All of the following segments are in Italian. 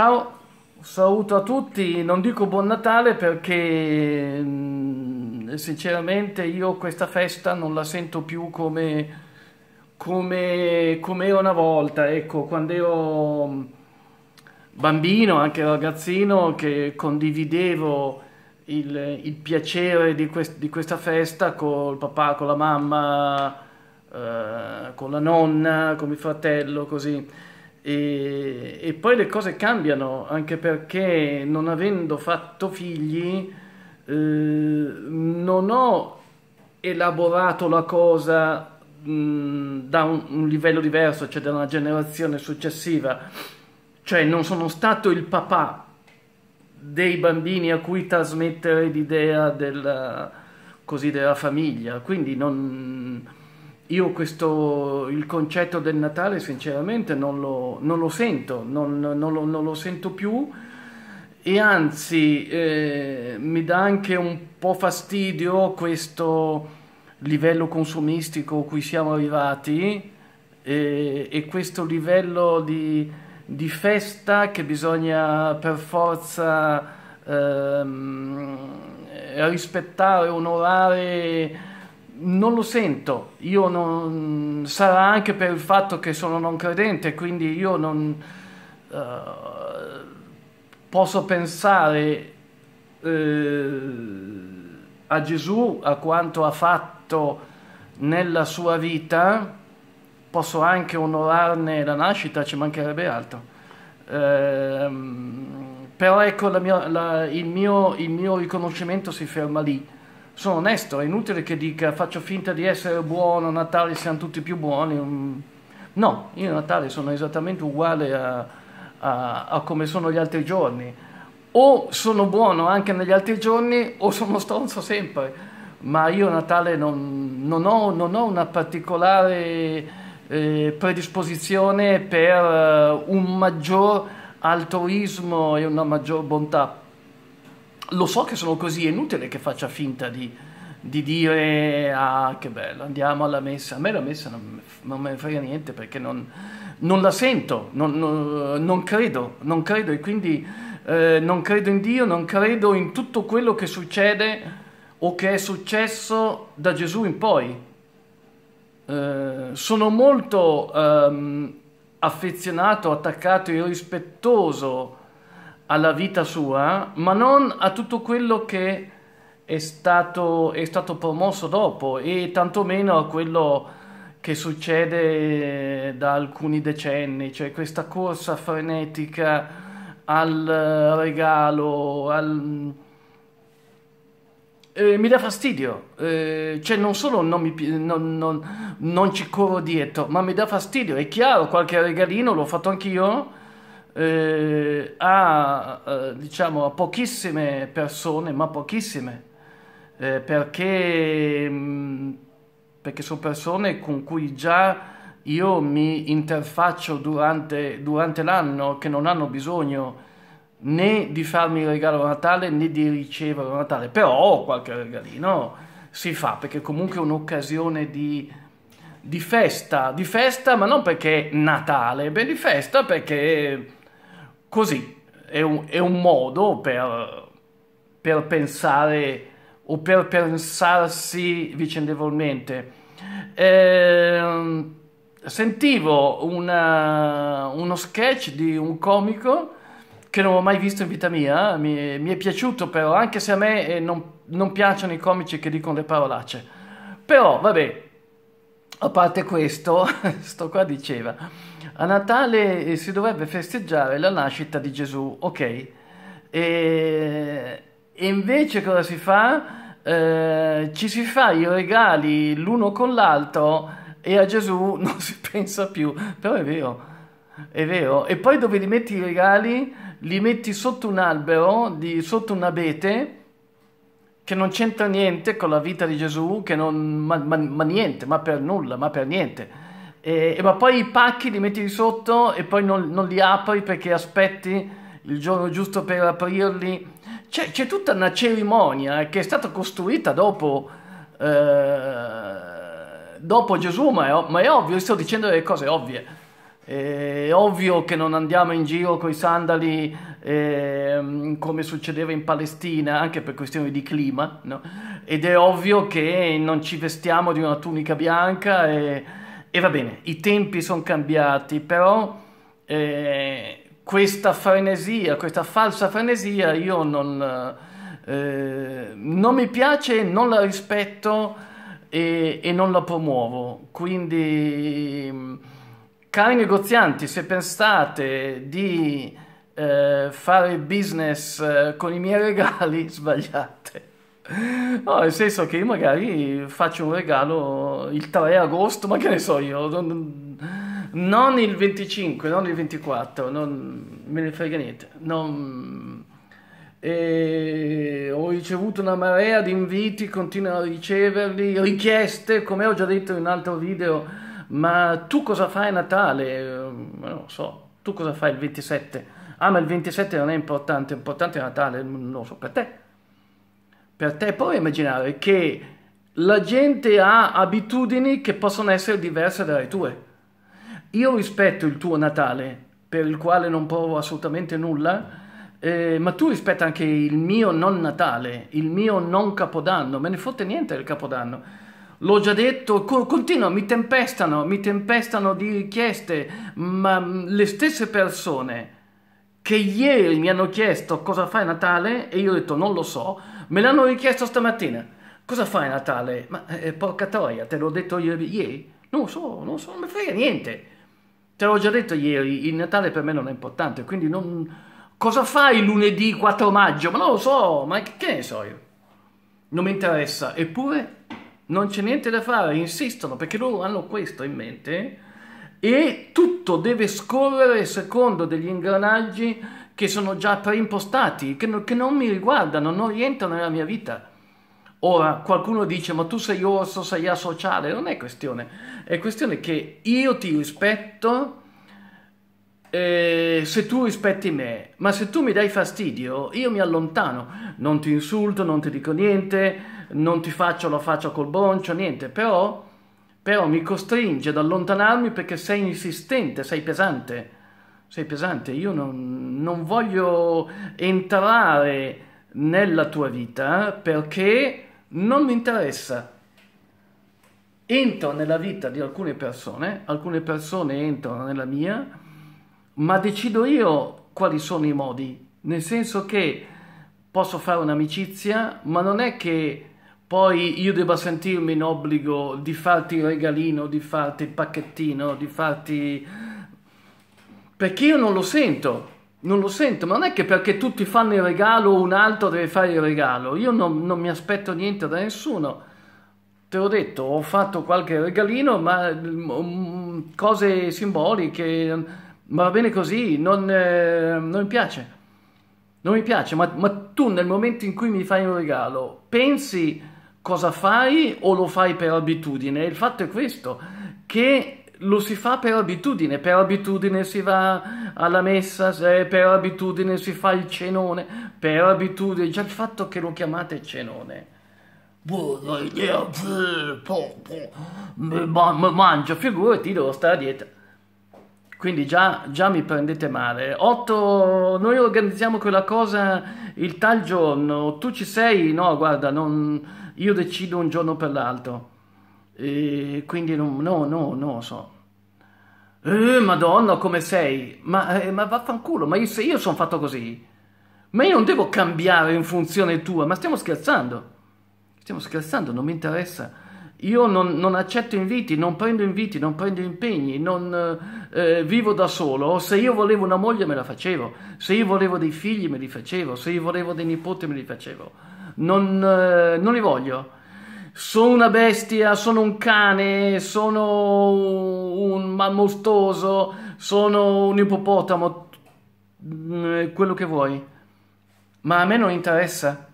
Ciao, saluto a tutti, non dico buon Natale perché mm, sinceramente io questa festa non la sento più come, come, come era una volta, ecco, quando ero mm, bambino, anche ragazzino, che condividevo il, il piacere di, quest, di, questa festa col papà, con la mamma, eh, con la nonna, con il fratello, così. E, e, poi le cose cambiano anche perché non avendo fatto figli eh, non ho elaborato la cosa mh, da un, un, livello diverso, cioè da una generazione successiva, cioè non sono stato il papà dei bambini a cui trasmettere l'idea della, della, famiglia, quindi non, io questo, il concetto del Natale sinceramente non lo, non lo sento, non, non, lo, non, lo, sento più e anzi eh, mi dà anche un po' fastidio questo livello consumistico a cui siamo arrivati eh, e questo livello di, di, festa che bisogna per forza ehm, rispettare, onorare non lo sento, io non, sarà anche per il fatto che sono non credente, quindi io non uh, posso pensare uh, a Gesù, a quanto ha fatto nella sua vita, posso anche onorarne la nascita, ci mancherebbe altro. Uh, però ecco, la mia, la, il, mio, il mio riconoscimento si ferma lì sono onesto, è inutile che dica faccio finta di essere buono, Natale siamo tutti più buoni. Mm. No, io Natale sono esattamente uguale a, a, a come sono gli altri giorni. O sono buono anche negli altri giorni o sono stronzo sempre ma io a Natale non, non, ho, non, ho, una particolare eh, predisposizione per eh, un maggior altruismo e una maggior bontà lo so che sono così, è inutile che faccia finta di, di dire ah che bello, andiamo alla messa. A me la messa non, non me ne frega niente perché non, non la sento, non, non, credo, non credo e quindi eh, non credo in Dio, non credo in tutto quello che succede o che è successo da Gesù in poi. Eh, sono molto ehm, affezionato, attaccato e rispettoso alla vita sua, ma non a tutto quello che è stato, è stato promosso dopo e tantomeno a quello che succede da alcuni decenni, cioè questa corsa frenetica al regalo, al... Eh, mi dà fastidio, eh, cioè non solo non, mi, non, non, non ci corro dietro, ma mi dà fastidio, è chiaro, qualche regalino l'ho fatto anch'io, eh, a, eh, diciamo, a pochissime persone, ma pochissime, eh, perché, mm, perché sono persone con cui già io mi interfaccio durante, durante l'anno, che non hanno bisogno né di farmi il regalo a Natale né di ricevere a Natale, però qualche regalino si fa perché comunque è un'occasione di, di festa, di festa ma non perché Natale, beh di festa perché così, è un, è un modo per, per, pensare o per pensarsi vicendevolmente. Eh, sentivo una, uno sketch di un comico che non ho mai visto in vita mia, eh, mi, mi è piaciuto però, anche se a me eh, non, non piacciono i comici che dicono le parolacce. Però, vabbè, a parte questo, sto qua diceva... A Natale eh, si dovrebbe festeggiare la nascita di Gesù, ok? E, e invece cosa si fa? Eh, ci si fa i regali l'uno con l'altro e a Gesù non si pensa più, però è vero, è vero. E poi dove li metti i regali? Li metti sotto un albero, di, sotto un abete, che non c'entra niente con la vita di Gesù, che non, ma, ma, ma niente, ma per nulla, ma per niente e, e, ma poi i pacchi li metti sotto e poi non, non li apri perché aspetti il giorno giusto per aprirli. C'è, c'è tutta una cerimonia che è stata costruita dopo, eh, dopo Gesù, ma è, ma è ovvio, sto dicendo delle cose ovvie. È ovvio che non andiamo in giro con i sandali eh, come succedeva in Palestina, anche per questioni di clima, no? ed è ovvio che non ci vestiamo di una tunica bianca e, e va bene, i tempi sono cambiati, però eh, questa frenesia, questa falsa frenesia io non, eh, non mi piace, non la rispetto e, e non la promuovo. Quindi, mm, cari negozianti, se pensate di... Eh, fare business eh, con i miei regali sbagliate. No, nel senso che io magari faccio un regalo il 3 agosto, ma che ne so io, non, non il 25, non il 24, non me ne frega niente. Non, e ho ricevuto una marea di inviti, continuo a riceverli, richieste, come ho già detto in un altro video, ma tu cosa fai a Natale? Eh, non lo so, tu cosa fai il 27? Ah, ma il 27 non è importante, importante è Natale, non lo so, per te per te prova a immaginare che la gente ha abitudini che possono essere diverse dalle tue. Io rispetto il tuo Natale, per il quale non provo assolutamente nulla, eh, ma tu rispetta anche il mio non Natale, il mio non Capodanno, me ne fotte niente del Capodanno. L'ho già detto, co- continua, mi tempestano, mi tempestano di richieste, ma mm, le stesse persone che ieri mi hanno chiesto cosa fai a Natale e io ho detto non lo so, Me l'hanno richiesto stamattina. Cosa fai a Natale? Ma eh, porca troia, te l'ho detto io ieri? Non so, non so, non mi frega niente. Te l'ho già detto ieri, il Natale per me non è importante, quindi non... Cosa fai lunedì 4 maggio? Ma non lo so, ma che ne so io? Non mi interessa, eppure non c'è niente da fare, insistono perché loro hanno questo in mente e tutto deve scorrere secondo degli ingranaggi che sono già preimpostati, che, no, che non mi riguardano, non rientrano nella mia vita. Ora, qualcuno dice, ma tu sei orso, sei asociale, non è questione, è questione che io ti rispetto eh, se tu rispetti me, ma se tu mi dai fastidio, io mi allontano, non ti insulto, non ti dico niente, non ti faccio la faccia col boncio, niente, però, però mi costringe ad allontanarmi perché sei insistente, sei pesante sei pesante, io non, non voglio entrare nella tua vita eh, perché non mi interessa. Entro nella vita di alcune persone, alcune persone entrano nella mia, ma decido io quali sono i modi, nel senso che posso fare un'amicizia, ma non è che poi io debba sentirmi in obbligo di farti il regalino, di farti il pacchettino, di farti perché io non lo sento, non lo sento, ma non è che perché tutti fanno il regalo un altro deve fare il regalo, io non, non mi aspetto niente da nessuno. Te l'ho detto, ho fatto qualche regalino, ma um, cose simboliche, va bene così, non, eh, non mi piace. Non mi piace, ma, ma tu nel momento in cui mi fai un regalo, pensi cosa fai o lo fai per abitudine? Il fatto è questo, che lo si fa per abitudine, per abitudine si va alla messa, per abitudine si fa il cenone, per abitudine, già il fatto che lo chiamate cenone. Buona idea, mangia, figurati, devo stare a dieta. Quindi già, già mi prendete male. 8, noi organizziamo quella cosa il tal giorno, tu ci sei? No, guarda, non, io decido un giorno per l'altro. E quindi non, no, no, no, so. Eh, madonna, come sei? Ma, eh, ma vaffanculo, ma io, se io sono fatto così, ma io non devo cambiare in funzione tua, ma stiamo scherzando. Stiamo scherzando, non mi interessa. Io non, non accetto inviti, non prendo inviti, non prendo impegni, non eh, eh, vivo da solo. Se io volevo una moglie me la facevo, se io volevo dei figli me li facevo, se io volevo dei nipoti me li facevo. Non, eh, non li voglio sono una bestia, sono un cane, sono un mammostoso, sono un ippopotamo, mm, quello che vuoi. Ma a me non interessa,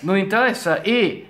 non interessa e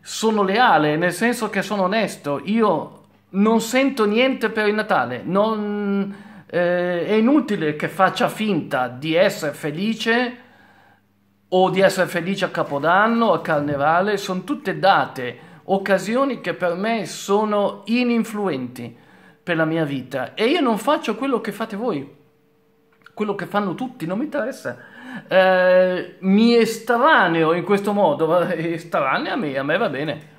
sono leale, nel senso che sono onesto, io non sento niente per il Natale, non, eh, è inutile che faccia finta di essere felice o di essere felice a Capodanno, a Carnevale, sono tutte date, occasioni che per me sono ininfluenti per la mia vita e io non faccio quello che fate voi, quello che fanno tutti, non mi interessa. Eh, mi estraneo in questo modo, estranea a me, a me va bene.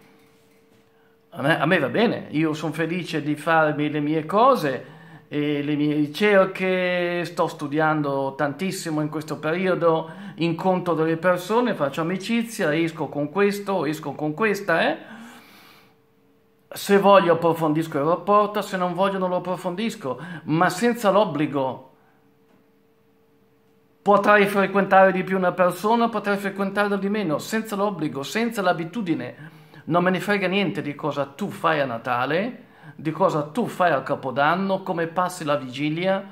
A me, a me va bene, io sono felice di farmi le mie cose, e le mie ricerche, sto studiando tantissimo in questo periodo, incontro delle persone, faccio amicizia, esco con questo, esco con questa, eh? Se voglio approfondisco il rapporto, se non voglio non lo approfondisco, ma senza l'obbligo. Potrai frequentare di più una persona, potrai frequentarla di meno, senza l'obbligo, senza l'abitudine. Non me ne frega niente di cosa tu fai a Natale, di cosa tu fai a Capodanno, come passi la vigilia,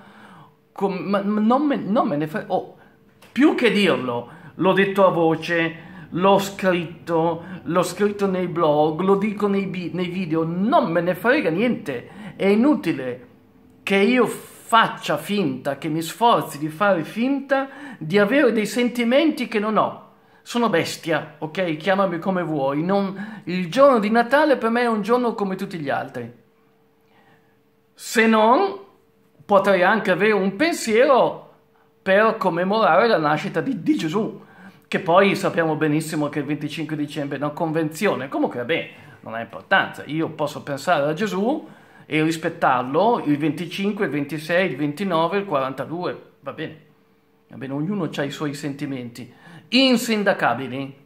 com- ma non me, non me ne frega... Oh, più che dirlo, l'ho detto a voce, l'ho scritto, l'ho scritto nei blog, lo dico nei, bi- nei video, non me ne frega niente, è inutile che io faccia finta, che mi sforzi di fare finta di avere dei sentimenti che non ho. Sono bestia, ok? Chiamami come vuoi. Non... Il giorno di Natale per me è un giorno come tutti gli altri. Se non, potrei anche avere un pensiero per commemorare la nascita di, di Gesù, che poi sappiamo benissimo che il 25 dicembre è una convenzione. Comunque, vabbè, non ha importanza. Io posso pensare a Gesù e rispettarlo il 25, il 26, il 29, il 42, va bene. Va bene, ognuno ha i suoi sentimenti insindacabili,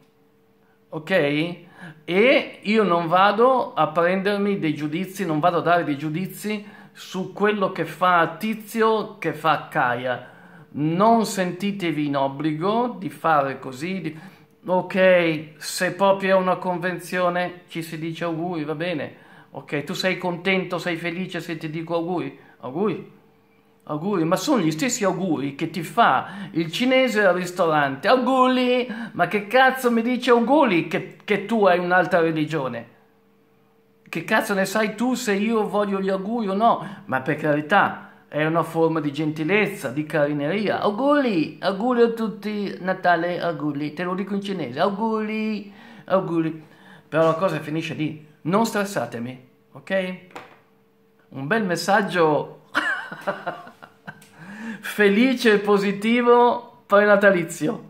ok? E io non vado a prendermi dei giudizi, non vado a dare dei giudizi su quello che fa Tizio, che fa Caia. Non sentitevi in obbligo di fare così. Di... Ok, se proprio è una convenzione ci si dice auguri, va bene. Ok, tu sei contento, sei felice se ti dico auguri? Auguri. Auguri, ma sono gli stessi auguri che ti fa il cinese al ristorante. Auguri, ma che cazzo mi dice auguri che, che tu hai un'altra religione? che cazzo ne sai tu se io voglio gli auguri o no? Ma per carità, è una forma di gentilezza, di carineria. Auguri, auguri a tutti, Natale, auguri, te lo dico in cinese, auguri, auguri. Però la cosa finisce lì, non stressatemi, ok? Un bel messaggio felice e positivo prenatalizio.